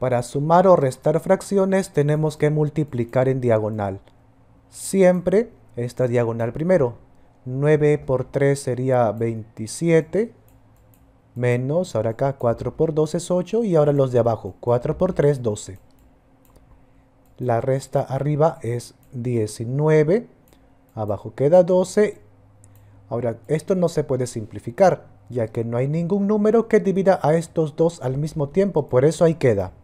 Para sumar o restar fracciones tenemos que multiplicar en diagonal. Siempre esta diagonal primero. 9 por 3 sería 27, menos, ahora acá 4 por 2 es 8 y ahora los de abajo, 4 por 3, 12. La resta arriba es 19, abajo queda 12. Ahora, esto no se puede simplificar, ya que no hay ningún número que divida a estos dos al mismo tiempo, por eso ahí queda.